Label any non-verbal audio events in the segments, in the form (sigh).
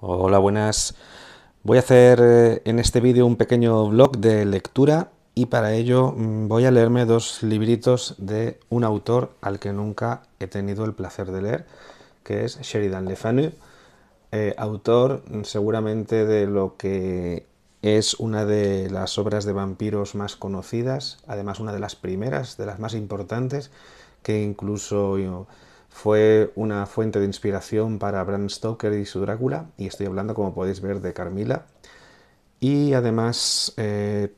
Hola, buenas. Voy a hacer eh, en este vídeo un pequeño blog de lectura y para ello mm, voy a leerme dos libritos de un autor al que nunca he tenido el placer de leer, que es Sheridan Le Fanu, eh, autor mm, seguramente de lo que es una de las obras de vampiros más conocidas, además una de las primeras, de las más importantes, que incluso fue una fuente de inspiración para Bram Stoker y su Drácula, y estoy hablando, como podéis ver, de Carmila. Y además eh,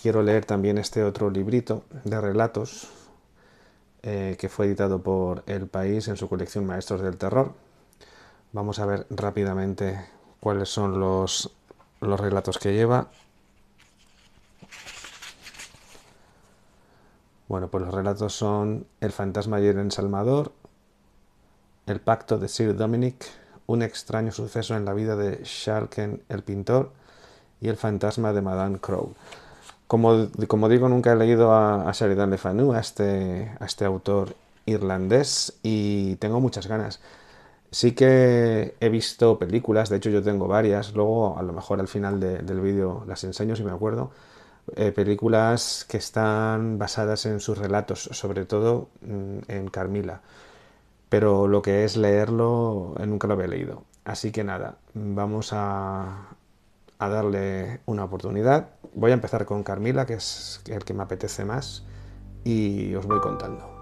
quiero leer también este otro librito de relatos eh, que fue editado por El País en su colección Maestros del Terror. Vamos a ver rápidamente cuáles son los, los relatos que lleva. Bueno, pues los relatos son El fantasma y el ensalmador. El pacto de Sir Dominic, un extraño suceso en la vida de Sharken el pintor y el fantasma de Madame Crow. Como, digo, nunca he leído a, a Sheridan Le Fanu, a este, a este autor irlandés, y tengo muchas ganas. Sí que he visto películas, de hecho yo tengo varias, luego a lo mejor al final del vídeo las enseño si me acuerdo, eh, películas que están basadas en sus relatos, sobre todo mm, en Carmila pero lo que es leerlo eh, nunca lo había leído. Así que nada, vamos a, a darle una oportunidad. Voy a empezar con Carmila, que es el que me apetece más, y os voy contando.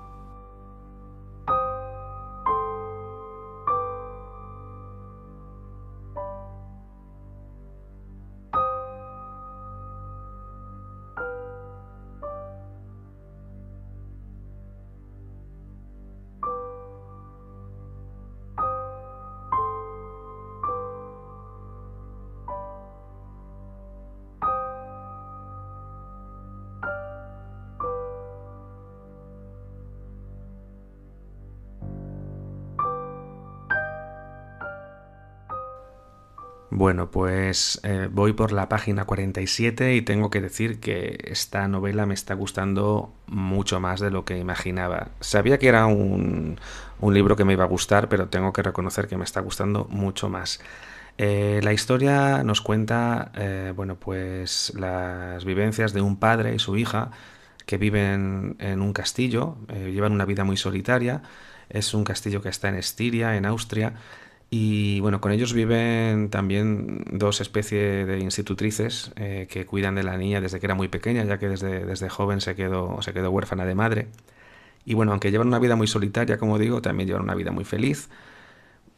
Bueno, pues eh, voy por la página 47 y tengo que decir que esta novela me está gustando mucho más de lo que imaginaba. Sabía que era un, libro que me iba a gustar, pero tengo que reconocer que me está gustando mucho más. Eh, la historia nos cuenta, eh, bueno, pues las vivencias de un padre y su hija que viven en un castillo, llevan una vida muy solitaria. Es un castillo que está en Estiria, en Austria y bueno, con ellos viven también dos especies de institutrices eh, que cuidan de la niña desde que era muy pequeña, ya que desde, desde joven se quedó, se quedó huérfana de madre. Y bueno, aunque llevan una vida muy solitaria, como digo, también llevan una vida muy feliz.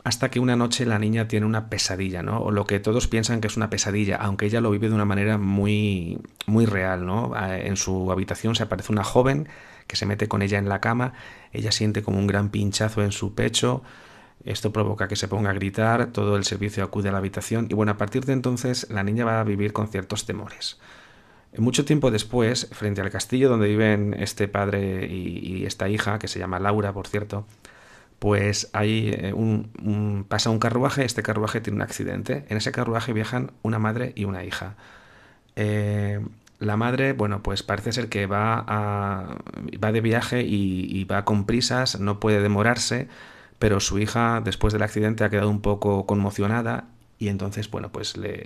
Hasta que una noche la niña tiene una pesadilla, ¿no? O lo que todos piensan que es una pesadilla, aunque ella lo vive de una manera muy, muy real, ¿no? Ah, en su habitación se aparece una joven que se mete con ella en la cama, ella siente como un gran pinchazo en su pecho, esto provoca que se ponga a gritar, todo el servicio acude a la habitación y bueno, a partir de entonces la niña va a vivir con ciertos temores. Mucho tiempo después, frente al castillo donde viven este padre y, esta hija, que se llama Laura, por cierto, pues hay eh, un, pasa un carruaje, este carruaje tiene un accidente, en ese carruaje viajan una madre y una hija. Eh, la madre, bueno, pues parece ser que va, a, va de viaje y, y va con prisas, no puede demorarse, pero su hija después del accidente ha quedado un poco conmocionada y entonces, bueno, pues le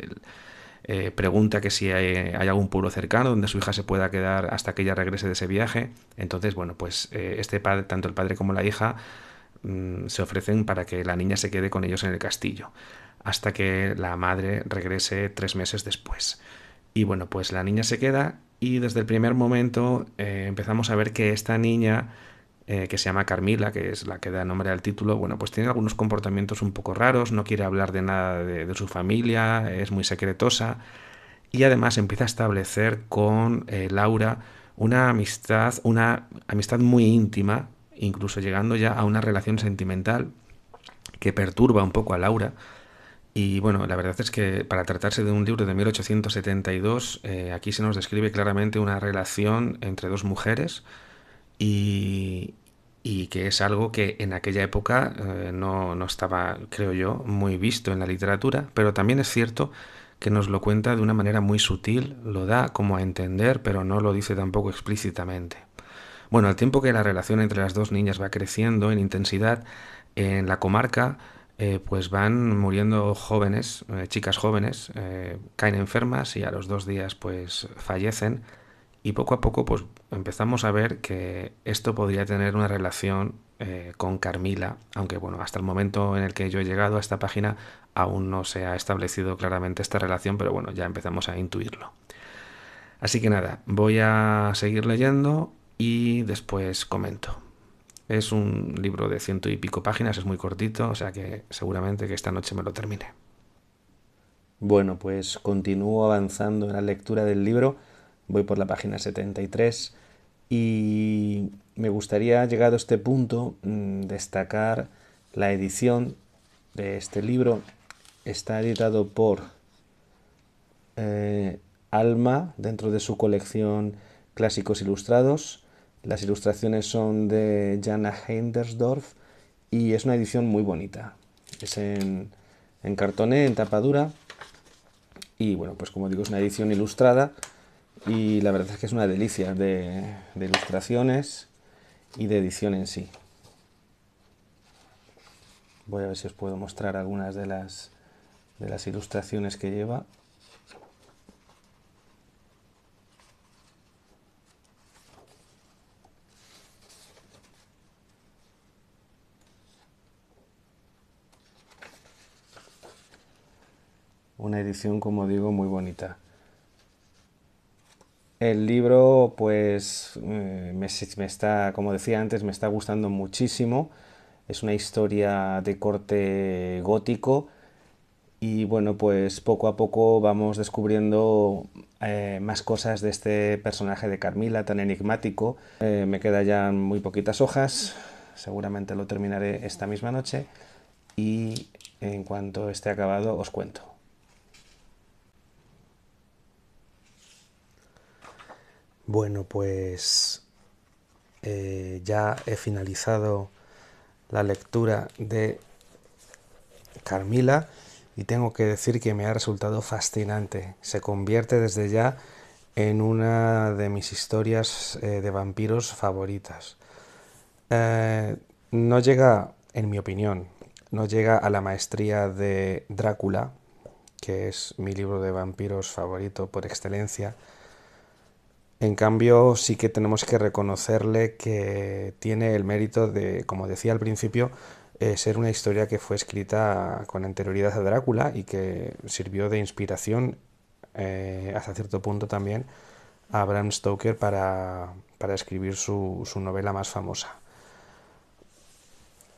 eh, pregunta que si hay, algún pueblo cercano donde su hija se pueda quedar hasta que ella regrese de ese viaje. Entonces, bueno, pues eh, este padre, tanto el padre como la hija, mm, se ofrecen para que la niña se quede con ellos en el castillo, hasta que la madre regrese tres meses después. Y bueno, pues la niña se queda y desde el primer momento eh, empezamos a ver que esta niña eh, que se llama Carmila, que es la que da nombre al título, bueno, pues tiene algunos comportamientos un poco raros, no quiere hablar de nada de, su familia, es muy secretosa y además empieza a establecer con eh, Laura una amistad, una amistad muy íntima, incluso llegando ya a una relación sentimental que perturba un poco a Laura. Y bueno, la verdad es que para tratarse de un libro de 1872, eh, aquí se nos describe claramente una relación entre dos mujeres y, que es algo que en aquella época eh, no, estaba, creo yo, muy visto en la literatura, pero también es cierto que nos lo cuenta de una manera muy sutil, lo da como a entender, pero no lo dice tampoco explícitamente. Bueno, al tiempo que la relación entre las dos niñas va creciendo en intensidad, en la comarca eh, pues van muriendo jóvenes, eh, chicas jóvenes, caen enfermas y a los dos días pues fallecen y poco a poco pues empezamos a ver que esto podría tener una relación eh, con Carmila, aunque bueno, hasta el momento en el que yo he llegado a esta página aún no se ha establecido claramente esta relación, pero bueno, ya empezamos a intuirlo. Así que nada, voy a seguir leyendo y después comento. Es un libro de ciento y pico páginas, es muy cortito, o sea que seguramente que esta noche me lo termine. Bueno, pues continúo avanzando en la lectura del libro. Voy por la página 73 y me gustaría, llegado a este punto, mm, destacar la edición de este libro. Está editado por eh, Alma dentro de su colección Clásicos Ilustrados. Las ilustraciones son de Jana Hendersdorf y es una edición muy bonita. Es en, en cartoné, en tapadura, Y bueno, pues como digo, es una edición ilustrada y la verdad es que es una delicia de, ilustraciones y de edición en sí. Voy a ver si os puedo mostrar algunas de las, de las ilustraciones que lleva. Una edición, como digo, muy bonita. El libro, pues, eh, me, está, como decía antes, me está gustando muchísimo. Es una historia de corte gótico y bueno, pues poco a poco vamos descubriendo eh, más cosas de este personaje de Carmila tan enigmático. Eh, me quedan ya muy poquitas hojas, seguramente lo terminaré esta misma noche y en cuanto esté acabado os cuento. Bueno, pues eh, ya he finalizado la lectura de Carmila y tengo que decir que me ha resultado fascinante. Se convierte desde ya en una de mis historias eh, de vampiros favoritas. Eh, no llega, en mi opinión, no llega a la maestría de Drácula, que es mi libro de vampiros favorito por excelencia, en cambio, sí que tenemos que reconocerle que tiene el mérito de, como decía al principio, eh, ser una historia que fue escrita con anterioridad a Drácula y que sirvió de inspiración eh, hasta cierto punto también a Bram Stoker para, escribir su, su, novela más famosa.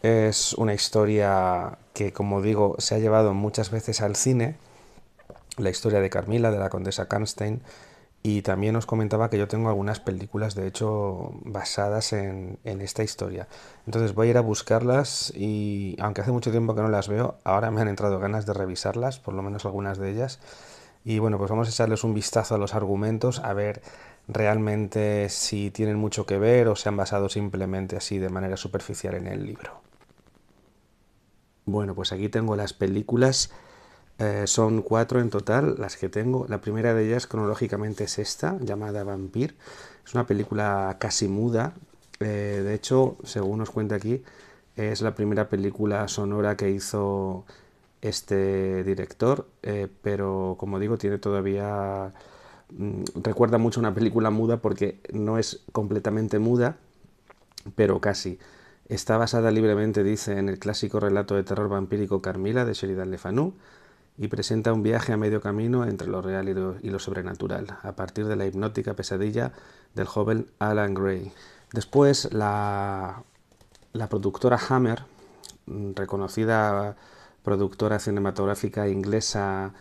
Es una historia que, como digo, se ha llevado muchas veces al cine, la historia de Carmila, de la condesa Karnstein, y también os comentaba que yo tengo algunas películas, de hecho, basadas en, esta historia. Entonces voy a ir a buscarlas y, aunque hace mucho tiempo que no las veo, ahora me han entrado ganas de revisarlas, por lo menos algunas de ellas. Y bueno, pues vamos a echarles un vistazo a los argumentos, a ver realmente si tienen mucho que ver o se han basado simplemente así de manera superficial en el libro. Bueno, pues aquí tengo las películas eh, son cuatro en total las que tengo. La primera de ellas cronológicamente es esta, llamada Vampir. Es una película casi muda. Eh, de hecho, según nos cuenta aquí, es la primera película sonora que hizo este director, eh, pero como digo, tiene todavía... Mm, recuerda mucho una película muda porque no es completamente muda, pero casi. Está basada libremente, dice, en el clásico relato de terror vampírico Carmila de Sheridan Le Fanu y presenta un viaje a medio camino entre lo real y lo, sobrenatural, a partir de la hipnótica pesadilla del joven Alan Gray. Después, la, la productora Hammer, mm, reconocida productora cinematográfica inglesa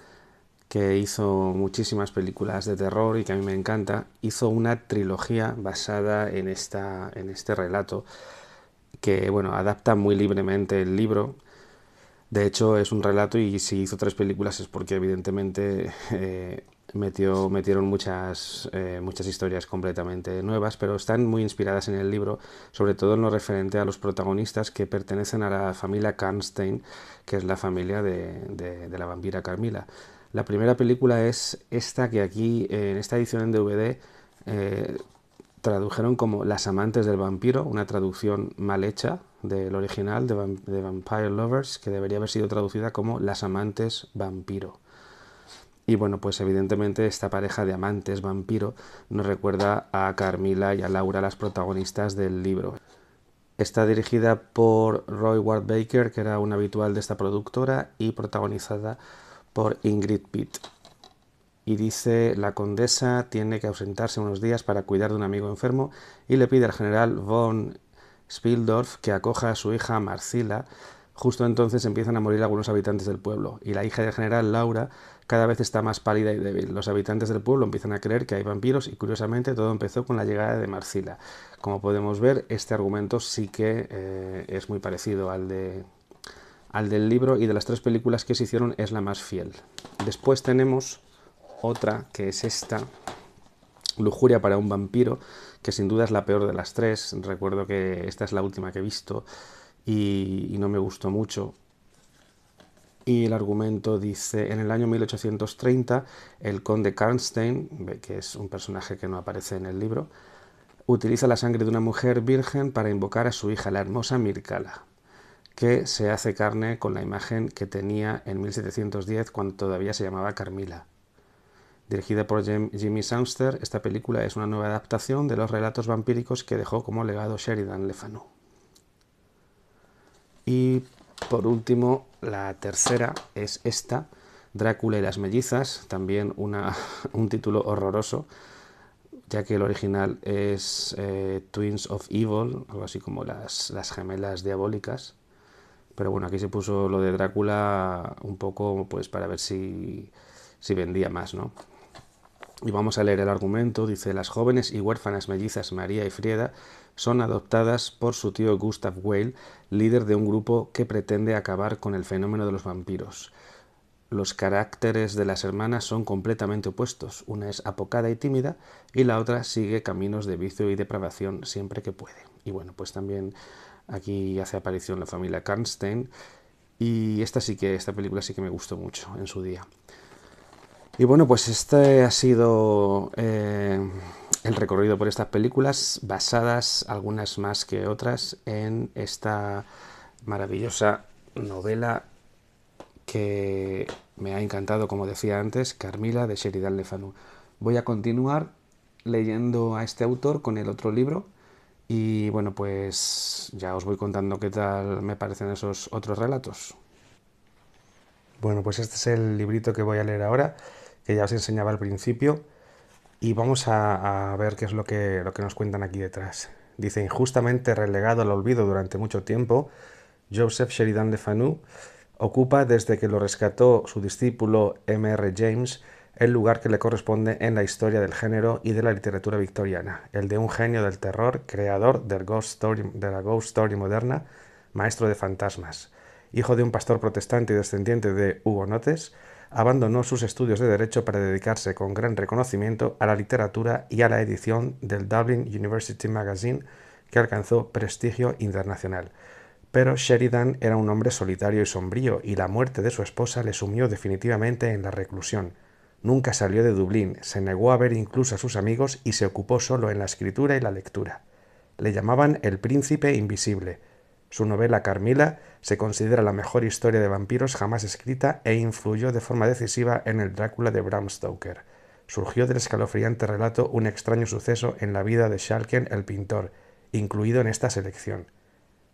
que hizo muchísimas películas de terror y que a mí me encanta, hizo una trilogía basada en, esta, en este relato que bueno, adapta muy libremente el libro de hecho, es un relato y si hizo tres películas es porque evidentemente (laughs) eh, metieron eh, muchas, historias completamente nuevas, pero están muy inspiradas en el libro, sobre todo en lo referente a los protagonistas que pertenecen a la familia Karnstein, que es la familia de, la vampira Carmila. La primera película es esta que aquí, en esta edición en DVD, tradujeron como Las amantes del vampiro, una traducción mal hecha del original de, Vampire Lovers, que debería haber sido traducida como Las amantes vampiro. Y bueno, pues evidentemente esta pareja de amantes vampiro nos recuerda a Carmila y a Laura, las protagonistas del libro. Está dirigida por Roy Ward Baker, que era un habitual de esta productora, y protagonizada por Ingrid Pitt y dice la condesa tiene que ausentarse unos días para cuidar de un amigo enfermo y le pide al general von Spildorf que acoja a su hija Marcila. Justo entonces empiezan a morir algunos habitantes del pueblo y la hija del general Laura cada vez está más pálida y débil. Los habitantes del pueblo empiezan a creer que hay vampiros y curiosamente todo empezó con la llegada de Marcila. Como podemos ver, este argumento sí que eh, es muy parecido al de al del libro y de las tres películas que se hicieron es la más fiel. Después tenemos otra, que es esta, Lujuria para un vampiro, que sin duda es la peor de las tres. Recuerdo que esta es la última que he visto y, no me gustó mucho. Y el argumento dice, en el año 1830, el conde Karnstein, que es un personaje que no aparece en el libro, utiliza la sangre de una mujer virgen para invocar a su hija, la hermosa Mircala, que se hace carne con la imagen que tenía en 1710 cuando todavía se llamaba Carmila. Dirigida por Jimmy Sangster, esta película es una nueva adaptación de los relatos vampíricos que dejó como legado Sheridan Le Fanu. Y por último, la tercera es esta, Drácula y las mellizas, también (laughs) un título horroroso, ya que el original es eh, Twins of Evil, algo así como las, las gemelas diabólicas. Pero bueno, aquí se puso lo de Drácula un poco pues para ver si vendía más, ¿no? Y vamos a leer el argumento. Dice, las jóvenes y huérfanas mellizas María y Frieda son adoptadas por su tío Gustav Weil, líder de un grupo que pretende acabar con el fenómeno de los vampiros. Los caracteres de las hermanas son completamente opuestos. Una es apocada y tímida y la otra sigue caminos de vicio y depravación siempre que puede. Y bueno, pues también aquí hace aparición la familia Karnstein y esta sí que esta película sí que me gustó mucho en su día. Y bueno, pues este ha sido eh, el recorrido por estas películas, basadas algunas más que otras en esta maravillosa novela que me ha encantado, como decía antes, Carmila de Sheridan Le Voy a continuar leyendo a este autor con el otro libro y bueno, pues ya os voy contando qué tal me parecen esos otros relatos. Bueno, pues este es el librito que voy a leer ahora que ya os enseñaba al principio. Y vamos a, ver qué es lo que, lo que nos cuentan aquí detrás. Dice, injustamente relegado al olvido durante mucho tiempo, Joseph Sheridan de Fanu ocupa desde que lo rescató su discípulo M.R. James el lugar que le corresponde en la historia del género y de la literatura victoriana, el de un genio del terror, creador del ghost de la ghost story moderna, maestro de fantasmas. Hijo de un pastor protestante y descendiente de hugonotes, abandonó sus estudios de Derecho para dedicarse con gran reconocimiento a la literatura y a la edición del Dublin University Magazine, que alcanzó prestigio internacional. Pero Sheridan era un hombre solitario y sombrío, y la muerte de su esposa le sumió definitivamente en la reclusión. Nunca salió de Dublín, se negó a ver incluso a sus amigos y se ocupó solo en la escritura y la lectura. Le llamaban el príncipe invisible, su novela Carmila se considera la mejor historia de vampiros jamás escrita e influyó de forma decisiva en el Drácula de Bram Stoker. Surgió del escalofriante relato un extraño suceso en la vida de Schalken el pintor, incluido en esta selección.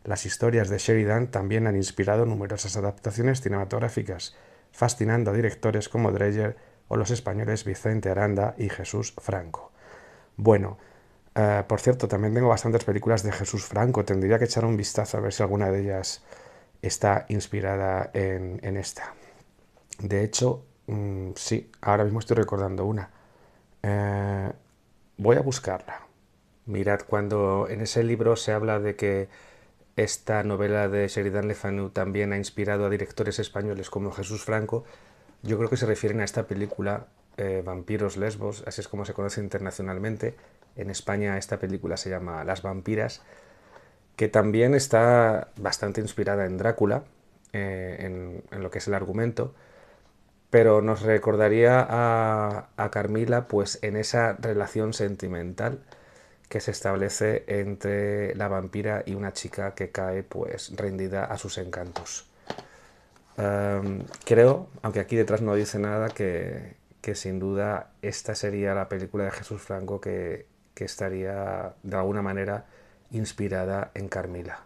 Las historias de Sheridan también han inspirado numerosas adaptaciones cinematográficas, fascinando a directores como Dreyer o los españoles Vicente Aranda y Jesús Franco. Bueno, eh, por cierto, también tengo bastantes películas de Jesús Franco. Tendría que echar un vistazo a ver si alguna de ellas está inspirada en, esta. De hecho, mm, sí, ahora mismo estoy recordando una. Eh, voy a buscarla. Mirad, cuando en ese libro se habla de que esta novela de Sheridan Le Fanu también ha inspirado a directores españoles como Jesús Franco, yo creo que se refieren a esta película eh, vampiros Lesbos, así es como se conoce internacionalmente. En España esta película se llama Las Vampiras, que también está bastante inspirada en Drácula, eh, en, lo que es el argumento, pero nos recordaría a, Carmila pues en esa relación sentimental que se establece entre la vampira y una chica que cae pues rendida a sus encantos. Em, creo, aunque aquí detrás no dice nada, que, que sin duda esta sería la película de Jesús Franco que, estaría de alguna manera inspirada en Carmila.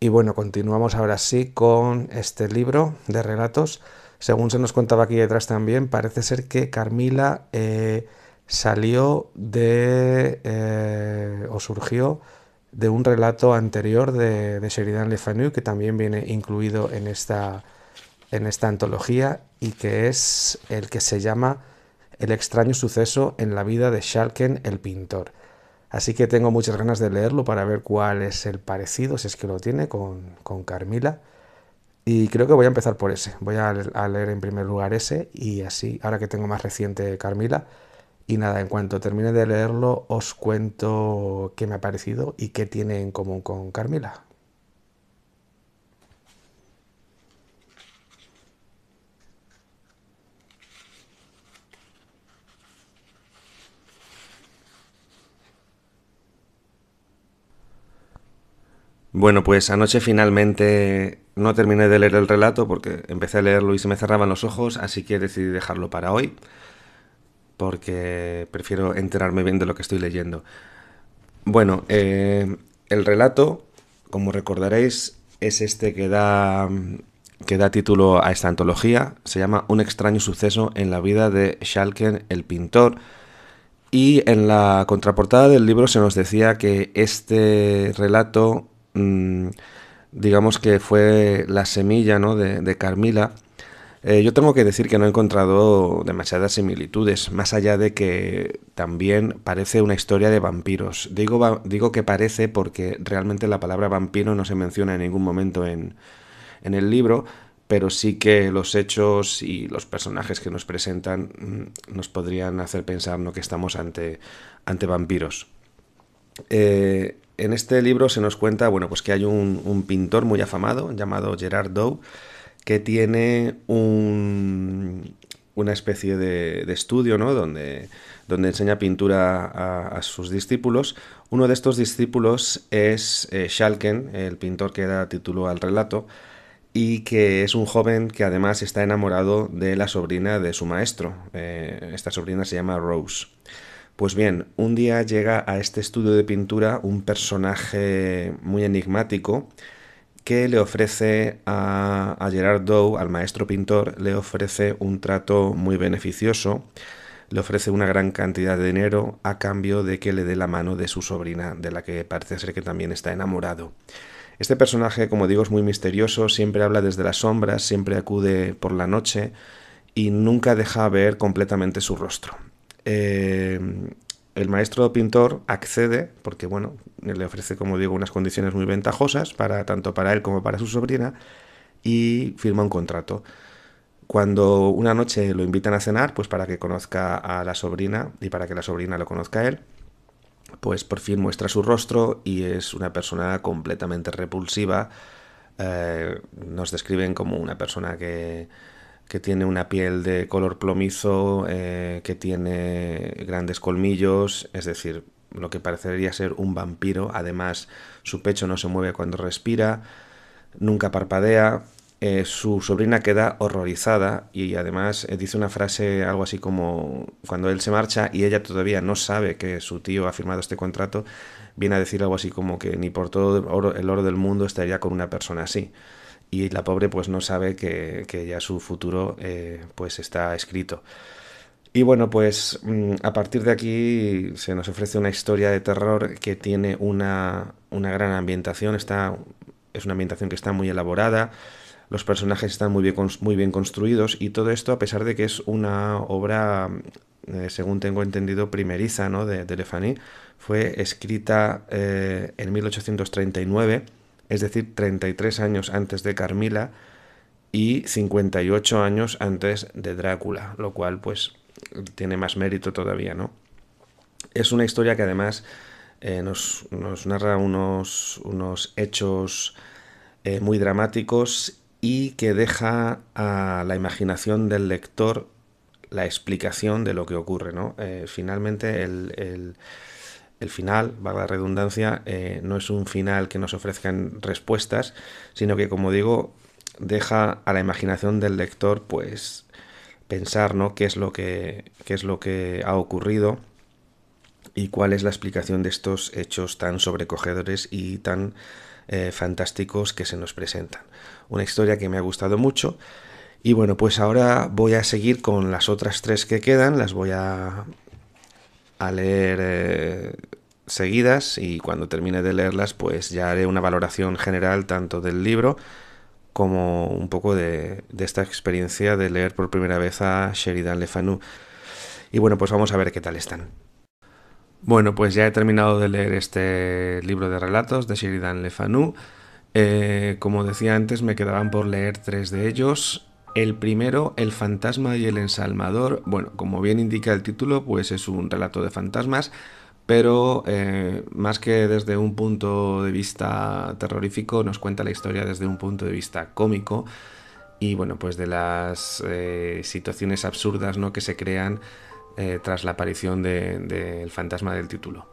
Y bueno, continuamos ahora sí con este libro de relatos. Según se nos contaba aquí detrás también, parece ser que Carmila eh, salió de eh, o surgió de un relato anterior de, de Sheridan Le Fanu que también viene incluido en esta, en esta antología y que es el que se llama El extraño suceso en la vida de Schalken el pintor. Así que tengo muchas ganas de leerlo para ver cuál es el parecido, si es que lo tiene, con, Carmila. Y creo que voy a empezar por ese. Voy a, a, leer en primer lugar ese y así, ahora que tengo más reciente Carmila. Y nada, en cuanto termine de leerlo, os cuento qué me ha parecido y qué tiene en común con Carmila. Bueno, pues anoche finalmente no terminé de leer el relato porque empecé a leerlo y se me cerraban los ojos, así que decidí dejarlo para hoy, porque prefiero enterarme bien de lo que estoy leyendo. Bueno, eh, el relato, como recordaréis, es este que da, que da título a esta antología. Se llama Un extraño suceso en la vida de Schalken el pintor. Y en la contraportada del libro se nos decía que este relato Mm, digamos que fue la semilla ¿no? de, Carmila, eh, yo tengo que decir que no he encontrado demasiadas similitudes, más allá de que también parece una historia de vampiros. Digo, digo que parece porque realmente la palabra vampiro no se menciona en ningún momento en, el libro, pero sí que los hechos y los personajes que nos presentan mm, nos podrían hacer pensar que estamos ante, ante vampiros. Eh, en este libro se nos cuenta, bueno, pues que hay un, pintor muy afamado llamado Gerard Dow que tiene una especie de, estudio, Donde, donde enseña pintura a, sus discípulos. Uno de estos discípulos es eh, Schalken, el pintor que da título al relato, y que es un joven que además está enamorado de la sobrina de su maestro. Eh, esta sobrina se llama Rose. Pues bien, un día llega a este estudio de pintura un personaje muy enigmático que le ofrece a, Gerard Dow, al maestro pintor, le ofrece un trato muy beneficioso, le ofrece una gran cantidad de dinero a cambio de que le dé la mano de su sobrina, de la que parece ser que también está enamorado. Este personaje, como digo, es muy misterioso, siempre habla desde las sombras, siempre acude por la noche y nunca deja ver completamente su rostro. Eh, el maestro pintor accede, porque bueno, le ofrece, como digo, unas condiciones muy ventajosas, para, tanto para él como para su sobrina, y firma un contrato. Cuando una noche lo invitan a cenar, pues para que conozca a la sobrina y para que la sobrina lo conozca a él, pues por fin muestra su rostro y es una persona completamente repulsiva. Eh, nos describen como una persona que, que tiene una piel de color plomizo, eh, que tiene grandes colmillos, es decir, lo que parecería ser un vampiro. Además, su pecho no se mueve cuando respira, nunca parpadea. Eh, su sobrina queda horrorizada y además eh, dice una frase algo así como cuando él se marcha y ella todavía no sabe que su tío ha firmado este contrato, viene a decir algo así como que ni por todo el oro del mundo estaría con una persona así y la pobre pues no sabe que, ya su futuro eh, pues está escrito. Y bueno, pues mm, a partir de aquí se nos ofrece una historia de terror que tiene una, gran ambientación, está, es una ambientación que está muy elaborada, los personajes están muy bien, muy bien construidos y todo esto a pesar de que es una obra, mm, eh, según tengo entendido, primeriza ¿no? de, de fue escrita eh, en 1839 es decir, 33 años antes de Carmila y 58 años antes de Drácula, lo cual pues tiene más mérito todavía, ¿no? Es una historia que además eh, nos, narra unos, unos hechos eh, muy dramáticos y que deja a la imaginación del lector la explicación de lo que ocurre, ¿no? Eh, finalmente el el final, valga la redundancia, eh, no es un final que nos ofrezcan respuestas, sino que, como digo, deja a la imaginación del lector, pues, pensar, ¿no? Qué es lo que, es lo que ha ocurrido y cuál es la explicación de estos hechos tan sobrecogedores y tan eh, fantásticos que se nos presentan. Una historia que me ha gustado mucho. Y bueno, pues ahora voy a seguir con las otras tres que quedan, las voy a leer eh, seguidas y cuando termine de leerlas pues ya haré una valoración general tanto del libro como un poco de, esta experiencia de leer por primera vez a Sheridan Le Fanu. Y bueno, pues vamos a ver qué tal están. Bueno, pues ya he terminado de leer este libro de relatos de Sheridan Le Fanu. Eh, como decía antes, me quedaban por leer tres de ellos el primero, El fantasma y el ensalmador. Bueno, como bien indica el título, pues es un relato de fantasmas, pero eh, más que desde un punto de vista terrorífico, nos cuenta la historia desde un punto de vista cómico y bueno, pues de las eh, situaciones absurdas ¿no? que se crean eh, tras la aparición del fantasma del título.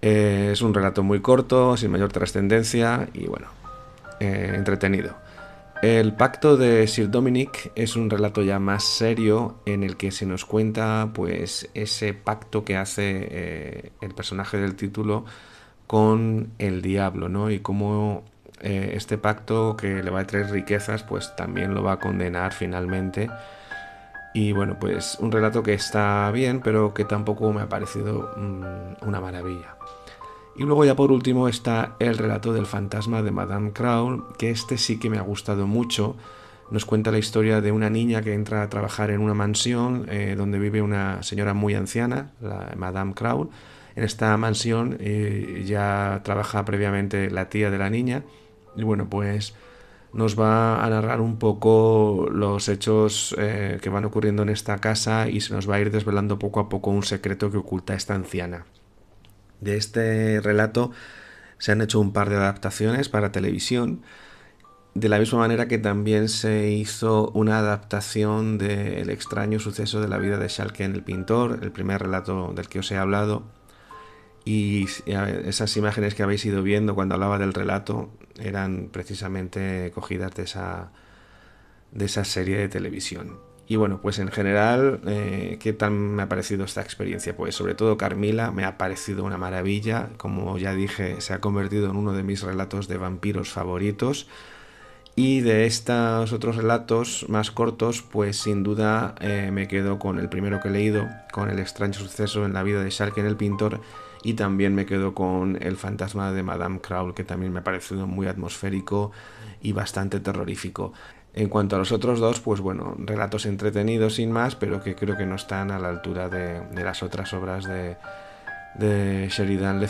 es un relato muy corto, sin mayor trascendencia y bueno, entretenido. El pacto de Sir Dominic es un relato ya más serio en el que se nos cuenta pues ese pacto que hace eh, el personaje del título con el diablo, ¿no? Y cómo eh, este pacto que le va a traer riquezas pues también lo va a condenar finalmente. Y bueno, pues un relato que está bien, pero que tampoco me ha parecido mm, una maravilla. Y luego ya por último está el relato del fantasma de Madame Crown, que este sí que me ha gustado mucho. Nos cuenta la historia de una niña que entra a trabajar en una mansión eh, donde vive una señora muy anciana, la Madame Crown. En esta mansión eh, ya trabaja previamente la tía de la niña. Y bueno, pues nos va a narrar un poco los hechos eh, que van ocurriendo en esta casa y se nos va a ir desvelando poco a poco un secreto que oculta esta anciana. De este relato se han hecho un par de adaptaciones para televisión, de la misma manera que también se hizo una adaptación del extraño suceso de la vida de Schalken el pintor, el primer relato del que os he hablado. Y esas imágenes que habéis ido viendo cuando hablaba del relato eran precisamente cogidas de esa serie de televisión. Y bueno, pues en general, eh, ¿qué tal me ha parecido esta experiencia? Pues sobre todo Carmila me ha parecido una maravilla, como ya dije, se ha convertido en uno de mis relatos de vampiros favoritos. Y de estos otros relatos más cortos, pues sin duda eh, me quedo con el primero que he leído, con el extraño suceso en la vida de Shark el pintor, y también me quedo con el fantasma de Madame Crowl que también me ha parecido muy atmosférico y bastante terrorífico. En cuanto a los otros dos, pues bueno, relatos entretenidos sin más, pero que creo que no están a la altura de, las otras obras de, Sheridan Le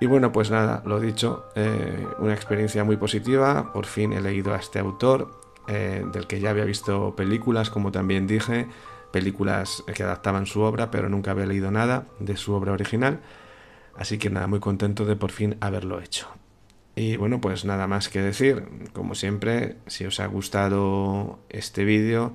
Y bueno, pues nada, lo dicho, eh, una experiencia muy positiva, por fin he leído a este autor, eh, del que ya había visto películas, como también dije, películas que adaptaban su obra, pero nunca había leído nada de su obra original. Así que nada, muy contento de por fin haberlo hecho. Y bueno, pues nada más que decir. Como siempre, si os ha gustado este vídeo,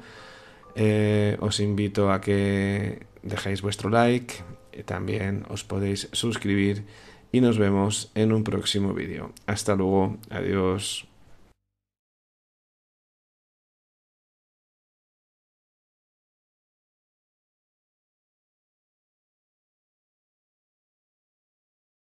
eh, os invito a que dejéis vuestro like, y también os podéis suscribir y nos vemos en un próximo vídeo. Hasta luego, adiós.